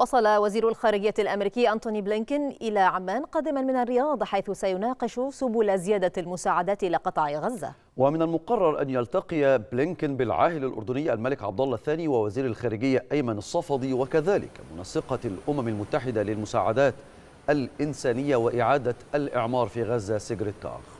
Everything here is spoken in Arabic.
وصل وزير الخارجية الأمريكي أنتوني بلينكين إلى عمان قادما من الرياض حيث سيناقش سبل زيادة المساعدات إلى قطاع غزة ومن المقرر أن يلتقي بلينكين بالعاهل الأردني الملك عبد الله الثاني ووزير الخارجية أيمن الصفدي وكذلك منسقة الأمم المتحدة للمساعدات الإنسانية وإعادة الإعمار في غزة سيجريت تاخ